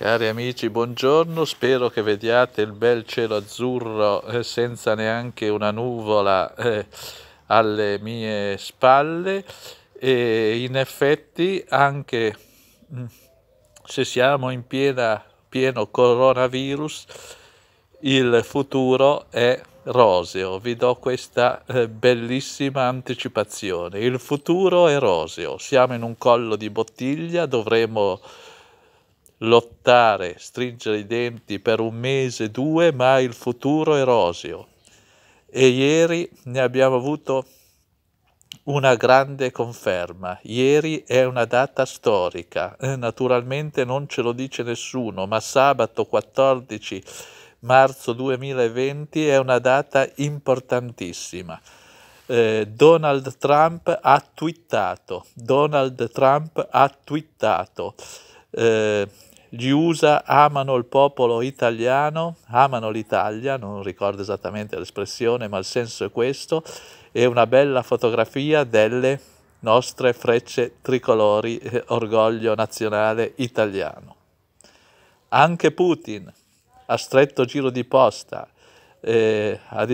Cari amici, buongiorno, spero che vediate il bel cielo azzurro eh, senza neanche una nuvola eh, alle mie spalle e in effetti anche mm, se siamo in piena, pieno coronavirus il futuro è roseo, vi do questa eh, bellissima anticipazione, il futuro è roseo, siamo in un collo di bottiglia, dovremo lottare, stringere i denti per un mese, due, ma il futuro è roseo. E ieri ne abbiamo avuto una grande conferma. Ieri è una data storica, eh, naturalmente non ce lo dice nessuno, ma sabato 14 marzo 2020 è una data importantissima. Eh, Donald Trump ha twittato, Donald Trump ha twittato. Eh, gli USA amano il popolo italiano, amano l'Italia, non ricordo esattamente l'espressione, ma il senso è questo, è una bella fotografia delle nostre frecce tricolori, eh, orgoglio nazionale italiano. Anche Putin, a stretto giro di posta, eh, a,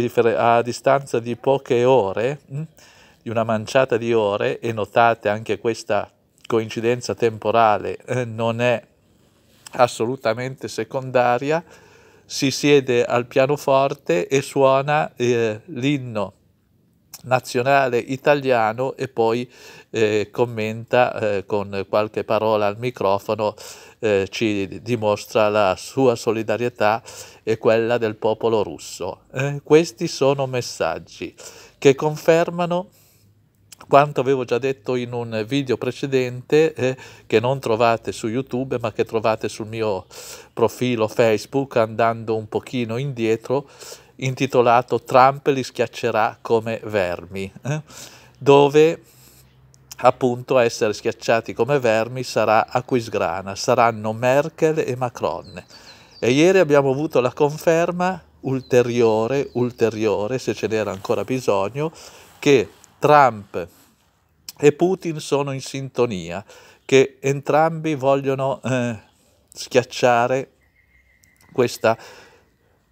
a, distanza di poche ore, mh, hm, di una manciata di ore, e notate anche questa coincidenza temporale, eh, non è assolutamente secondaria, si siede al pianoforte e suona eh, l'inno nazionale italiano e poi eh, commenta eh, con qualche parola al microfono, eh, ci dimostra la sua solidarietà e quella del popolo russo. Eh, questi sono messaggi che confermano quanto avevo già detto in un video precedente eh, che non trovate su YouTube ma che trovate sul mio profilo Facebook andando un pochino indietro intitolato Trump li schiaccerà come vermi eh, dove appunto essere schiacciati come vermi sarà a saranno Merkel e Macron. E ieri abbiamo avuto la conferma ulteriore, ulteriore, se ce n'era ancora bisogno, che Trump e Putin sono in sintonia, che entrambi vogliono eh, schiacciare questa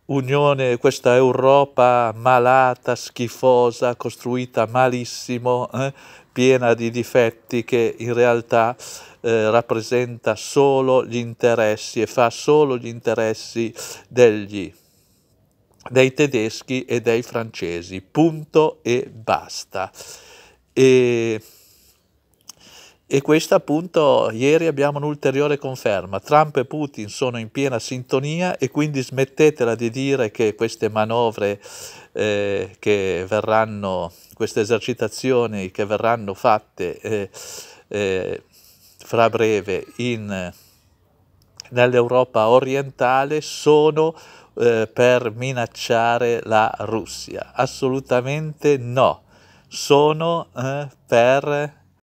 Unione, questa Europa malata, schifosa, costruita malissimo, eh, piena di difetti che in realtà eh, rappresenta solo gli interessi e fa solo gli interessi degli dai tedeschi e dai francesi, punto e basta. E, e questa appunto ieri abbiamo un'ulteriore conferma, Trump e Putin sono in piena sintonia e quindi smettetela di dire che queste manovre eh, che verranno, queste esercitazioni che verranno fatte eh, eh, fra breve in, nell'Europa orientale sono eh, per minacciare la Russia, assolutamente no, sono eh, per